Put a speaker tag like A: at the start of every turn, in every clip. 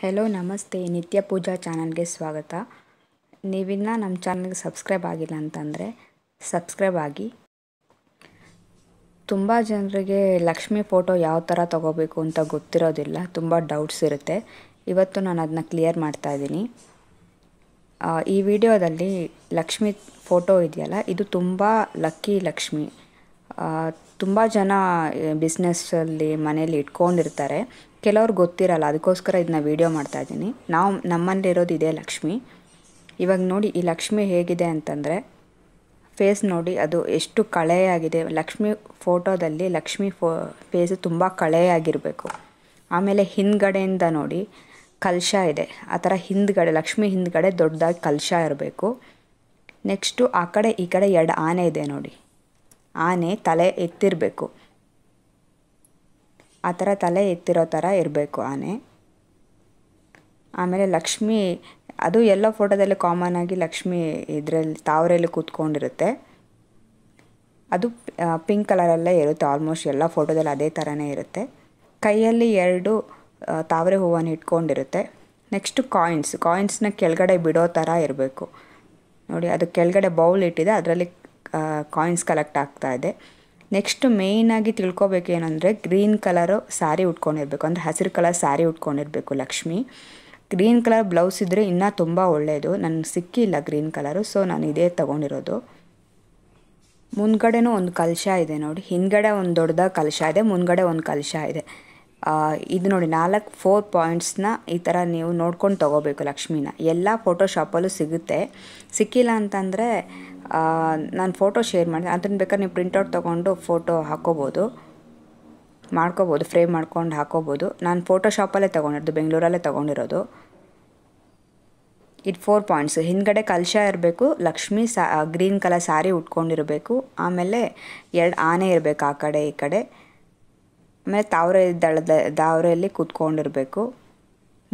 A: hello ನಮಸ್ತೆ ನಿತ್ಯ ಪೂಜಾ ಚಾನಲ್ಗೆ ಸ್ವಾಗತ ನೀವಿನ್ನ ನಮ್ಮ ಚಾನಲ್ಗೆ ಸಬ್ಸ್ಕ್ರೈಬ್ ಆಗಿಲ್ಲ ಅಂತಂದರೆ ಸಬ್ಸ್ಕ್ರೈಬ್ ಆಗಿ ತುಂಬ ಜನರಿಗೆ ಲಕ್ಷ್ಮಿ ಫೋಟೋ ಯಾವ ಥರ ತೊಗೋಬೇಕು ಅಂತ ಗೊತ್ತಿರೋದಿಲ್ಲ ತುಂಬ ಡೌಟ್ಸ್ ಇರುತ್ತೆ ಇವತ್ತು ನಾನು ಅದನ್ನ ಕ್ಲಿಯರ್ ಮಾಡ್ತಾ ಈ ವಿಡಿಯೋದಲ್ಲಿ ಲಕ್ಷ್ಮಿ ಫೋಟೋ ಇದೆಯಲ್ಲ ಇದು ತುಂಬ ಲಕ್ಕಿ ಲಕ್ಷ್ಮಿ ತುಂಬ ಜನ ಬಿಸ್ನೆಸ್ಸಲ್ಲಿ ಮನೇಲಿ ಇಟ್ಕೊಂಡಿರ್ತಾರೆ ಕೆಲವ್ರು ಗೊತ್ತಿರಲ್ಲ ಅದಕ್ಕೋಸ್ಕರ ಇದನ್ನ ವೀಡಿಯೋ ಮಾಡ್ತಾ ಇದ್ದೀನಿ ನಾವು ನಮ್ಮಲ್ಲಿರೋದು ಇದೇ ಲಕ್ಷ್ಮಿ ಇವಾಗ ನೋಡಿ ಈ ಲಕ್ಷ್ಮಿ ಹೇಗಿದೆ ಅಂತಂದರೆ ಫೇಸ್ ನೋಡಿ ಅದು ಎಷ್ಟು ಕಳೆಯಾಗಿದೆ ಲಕ್ಷ್ಮಿ ಫೋಟೋದಲ್ಲಿ ಲಕ್ಷ್ಮಿ ಫೋ ಫೇಸ್ ತುಂಬ ಕಳೆಯಾಗಿರಬೇಕು ಆಮೇಲೆ ಹಿಂದ್ಗಡೆಯಿಂದ ನೋಡಿ ಕಲಶ ಇದೆ ಆ ಥರ ಹಿಂದ್ಗಡೆ ಲಕ್ಷ್ಮಿ ಹಿಂದ್ಗಡೆ ದೊಡ್ಡದಾಗಿ ಕಲಶ ಇರಬೇಕು ನೆಕ್ಸ್ಟು ಆ ಕಡೆ ಈ ಕಡೆ ಎರಡು ಆನೆ ಇದೆ ನೋಡಿ ಆನೆ ತಲೆ ಎತ್ತಿರಬೇಕು ಆ ಥರ ತಲೆ ಎತ್ತಿರೋ ಥರ ಇರಬೇಕು ಆನೆ ಆಮೇಲೆ ಲಕ್ಷ್ಮಿ ಅದು ಎಲ್ಲ ಫೋಟೋದಲ್ಲಿ ಕಾಮನ್ ಆಗಿ ಲಕ್ಷ್ಮಿ ಇದರಲ್ಲಿ ತಾವರೆಯಲ್ಲಿ ಕೂತ್ಕೊಂಡಿರುತ್ತೆ ಅದು ಪಿಂಕ್ ಕಲರಲ್ಲೇ ಇರುತ್ತೆ ಆಲ್ಮೋಸ್ಟ್ ಎಲ್ಲ ಫೋಟೋದಲ್ಲಿ ಅದೇ ಥರನೇ ಇರುತ್ತೆ ಕೈಯಲ್ಲಿ ಎರಡು ತಾವರೆ ಹೂವನ್ನು ಇಟ್ಕೊಂಡಿರುತ್ತೆ ನೆಕ್ಸ್ಟು ಕಾಯಿನ್ಸ್ ಕಾಯಿನ್ಸ್ನ ಕೆಳಗಡೆ ಬಿಡೋ ಥರ ಇರಬೇಕು ನೋಡಿ ಅದು ಕೆಳಗಡೆ ಬೌಲ್ ಇಟ್ಟಿದೆ ಅದರಲ್ಲಿ ಕಾಯಿನ್ಸ್ ಕಲೆಕ್ಟ್ ಆಗ್ತಾ ಇದೆ ನೆಕ್ಸ್ಟ್ ಮೇಯ್ನಾಗಿ ತಿಳ್ಕೊಬೇಕೇನೆಂದರೆ ಗ್ರೀನ್ ಕಲರು ಸ್ಯಾರಿ ಉಟ್ಕೊಂಡಿರಬೇಕು ಅಂದರೆ ಹಸಿರು ಕಲರ್ ಸ್ಯಾರಿ ಉಟ್ಕೊಂಡಿರಬೇಕು ಲಕ್ಷ್ಮಿ ಗ್ರೀನ್ ಕಲರ್ ಬ್ಲೌಸ್ ಇದ್ದರೆ ಇನ್ನೂ ತುಂಬ ಒಳ್ಳೆಯದು ನನಗೆ ಸಿಕ್ಕಿಲ್ಲ ಗ್ರೀನ್ ಕಲರು ಸೊ ನಾನು ಇದೇ ತೊಗೊಂಡಿರೋದು ಮುಂದ್ಗಡೆನೂ ಒಂದು ಕಲಶ ಇದೆ ನೋಡಿ ಹಿಂದ್ಗಡೆ ಒಂದು ದೊಡ್ಡದಾಗ ಕಲಶ ಇದೆ ಮುಂದ್ಗಡೆ ಒಂದು ಕಲಶ ಇದೆ ಇದು ನೋಡಿ ನಾಲ್ಕು ಫೋರ್ ಪಾಯಿಂಟ್ಸ್ನ ಈ ಥರ ನೀವು ನೋಡ್ಕೊಂಡು ತೊಗೋಬೇಕು ಲಕ್ಷ್ಮೀನ ಎಲ್ಲ ಫೋಟೋ ಶಾಪಲ್ಲೂ ಸಿಗುತ್ತೆ ಸಿಕ್ಕಿಲ್ಲ ಅಂತಂದರೆ ನಾನು ಫೋಟೋ ಶೇರ್ ಮಾಡಿದೆ ಅದನ್ನು ಬೇಕಾದ್ರೆ ನೀವು ಪ್ರಿಂಟೌಟ್ ತೊಗೊಂಡು ಫೋಟೋ ಹಾಕೋಬೋದು ಮಾಡ್ಕೋಬೋದು ಫ್ರೇಮ್ ಮಾಡ್ಕೊಂಡು ಹಾಕೋಬೋದು ನಾನು ಫೋಟೋ ಶಾಪಲ್ಲೇ ತೊಗೊಂಡಿರೋದು ಬೆಂಗಳೂರಲ್ಲೇ ತೊಗೊಂಡಿರೋದು ಇದು ಫೋರ್ ಪಾಯಿಂಟ್ಸ್ ಹಿಂದ್ಗಡೆ ಕಲ್ಶ ಇರಬೇಕು ಲಕ್ಷ್ಮಿ ಸಾ ಗ್ರೀನ್ ಕಲರ್ ಸ್ಯಾರಿ ಉಟ್ಕೊಂಡಿರಬೇಕು ಆಮೇಲೆ ಎರಡು ಆನೆ ಇರಬೇಕು ಆ ಕಡೆ ಈ ಕಡೆ ಆಮೇಲೆ ತಾವರೆ ದಳದ ದಾವರೆಯಲ್ಲಿ ಕೂತ್ಕೊಂಡಿರಬೇಕು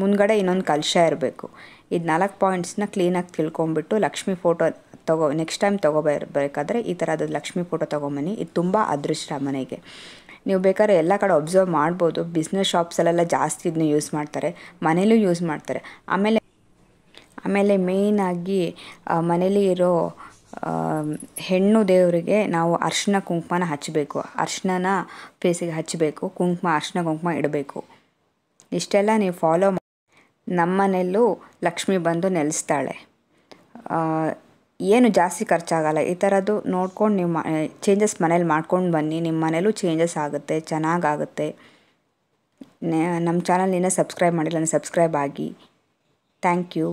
A: ಮುಂದ್ಗಡೆ ಇನ್ನೊಂದು ಕಲಶ ಇರಬೇಕು ಇದು ನಾಲ್ಕು ಪಾಯಿಂಟ್ಸ್ನ ಕ್ಲೀನಾಗಿ ತಿಳ್ಕೊಂಬಿಟ್ಟು ಲಕ್ಷ್ಮಿ ಫೋಟೋ ತಗೋ ನೆಕ್ಸ್ಟ್ ಟೈಮ್ ತೊಗೊಬರ್ಬೇಕಾದ್ರೆ ಈ ಥರದ ಲಕ್ಷ್ಮಿ ಫೋಟೋ ತೊಗೊಂಬನ್ನಿ ಇದು ತುಂಬ ಅದೃಷ್ಟ ಮನೆಗೆ ನೀವು ಬೇಕಾದ್ರೆ ಎಲ್ಲ ಕಡೆ ಒಬ್ಸರ್ವ್ ಮಾಡ್ಬೋದು ಬಿಸ್ನೆಸ್ ಶಾಪ್ಸಲ್ಲೆಲ್ಲ ಜಾಸ್ತಿ ಇದನ್ನ ಯೂಸ್ ಮಾಡ್ತಾರೆ ಮನೇಲೂ ಯೂಸ್ ಮಾಡ್ತಾರೆ ಆಮೇಲೆ ಆಮೇಲೆ ಮೇಯ್ನಾಗಿ ಮನೇಲಿ ಇರೋ ಹೆಣ್ಣು ದೇವರಿಗೆ ನಾವು ಅರ್ಶನ ಕುಂಕುಮನ ಹಚ್ಚಬೇಕು ಅರ್ಶನನ ಫೇಸಿಗೆ ಹಚ್ಚಬೇಕು ಕುಂಕುಮ ಅರ್ಶನ ಕುಂಕುಮ ಇಡಬೇಕು ಇಷ್ಟೆಲ್ಲ ನೀವು ಫಾಲೋ ಮನೆಯಲ್ಲೂ ಲಕ್ಷ್ಮಿ ಬಂದು ನೆಲೆಸ್ತಾಳೆ ಏನು ಜಾಸ್ತಿ ಖರ್ಚಾಗಲ್ಲ ಈ ಥರದ್ದು ನೋಡ್ಕೊಂಡು ನೀವು ಚೇಂಜಸ್ ಮನೇಲಿ ಮಾಡ್ಕೊಂಡು ಬನ್ನಿ ನಿಮ್ಮ ಮನೇಲೂ ಚೇಂಜಸ್ ಆಗುತ್ತೆ ಚೆನ್ನಾಗಾಗುತ್ತೆ ನಮ್ಮ ಚಾನಲ್ ಇನ್ನೂ ಸಬ್ಸ್ಕ್ರೈಬ್ ಮಾಡಿಲ್ಲ ಸಬ್ಸ್ಕ್ರೈಬ್ ಆಗಿ ಥ್ಯಾಂಕ್ ಯು